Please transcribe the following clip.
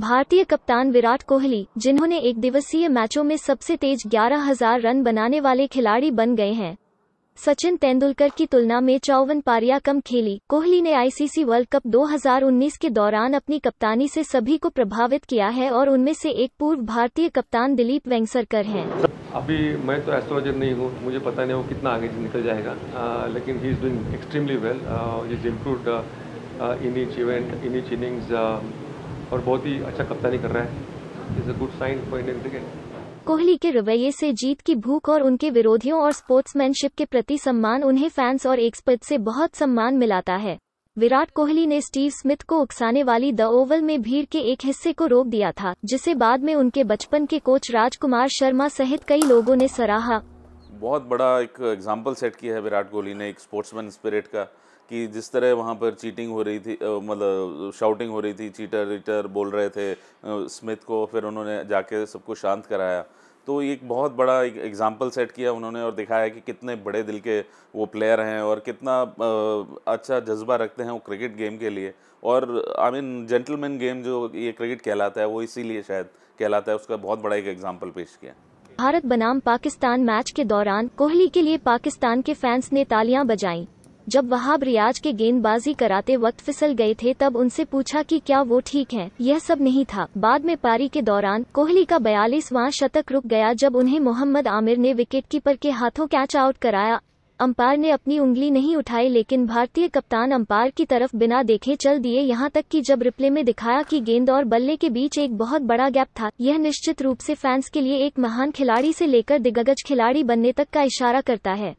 भारतीय कप्तान विराट कोहली जिन्होंने एक दिवसीय मैचों में सबसे तेज 11,000 रन बनाने वाले खिलाड़ी बन गए हैं सचिन तेंदुलकर की तुलना में चौवन पारियां कम खेली कोहली ने आईसीसी वर्ल्ड कप 2019 के दौरान अपनी कप्तानी से सभी को प्रभावित किया है और उनमें से एक पूर्व भारतीय कप्तान दिलीप वेंगसरकर हैं अभी मैं तो एस्ट्रोलॉजर नहीं हूँ मुझे पता नहीं वो कितना आगे निकल जाएगा आ, लेकिन he is doing extremely well in innings और बहुत ही अच्छा कप्तानी कर रहा है is a good sign for Indian cricket Kohli के रवैये से जीत की भूख और उनके विरोधियों और स्पोर्ट्समैनशिप के प्रति सम्मान उन्हें फैंस और एक्सपर्ट से बहुत सम्मान मिलाता है विराट कोहली ने स्टीव स्मिथ को उकसाने वाली द ओवल में भीड़ के एक हिस्से को रोक दिया था जिसे बाद में उनके बचपन के कोच राजकुमार शर्मा सहित कई लोगों ने सराहा बहुत बड़ा एक एग्जाम्पल सेट किया है विराट कोहली ने एक स्पोर्ट्समैन स्पिरिट का कि जिस तरह वहाँ पर चीटिंग हो रही थी मतलब शाउटिंग हो रही थी चीटर वीटर बोल रहे थे स्मिथ को फिर उन्होंने जाके सबको शांत कराया तो एक बहुत बड़ा एक एग्ज़ाम्पल सेट किया उन्होंने और दिखाया कि कितने बड़े दिल के वो प्लेयर हैं और कितना अच्छा जज्बा रखते हैं वो क्रिकेट गेम के लिए और आई मीन जेंटलमैन गेम जो ये क्रिकेट कहलाता है वो इसीलिए शायद कहलाता है उसका बहुत बड़ा एक एग्ज़ाम्पल पेश किया भारत बनाम पाकिस्तान मैच के दौरान कोहली के लिए पाकिस्तान के फैंस ने तालियां बजाई जब वहाब रियाज के गेंदबाजी कराते वक्त फिसल गए थे तब उनसे पूछा कि क्या वो ठीक हैं यह सब नहीं था बाद में पारी के दौरान कोहली का बयालीसवां शतक रुक गया जब उन्हें मोहम्मद आमिर ने विकेटकीपर के हाथों कैच आउट कराया अंपायर ने अपनी उंगली नहीं उठाई लेकिन भारतीय कप्तान अंपायर की तरफ बिना देखे चल दिए यहां तक कि जब रिप्ले में दिखाया कि गेंद और बल्ले के बीच एक बहुत बड़ा गैप था यह निश्चित रूप से फैंस के लिए एक महान खिलाड़ी से लेकर दिग्गज खिलाड़ी बनने तक का इशारा करता है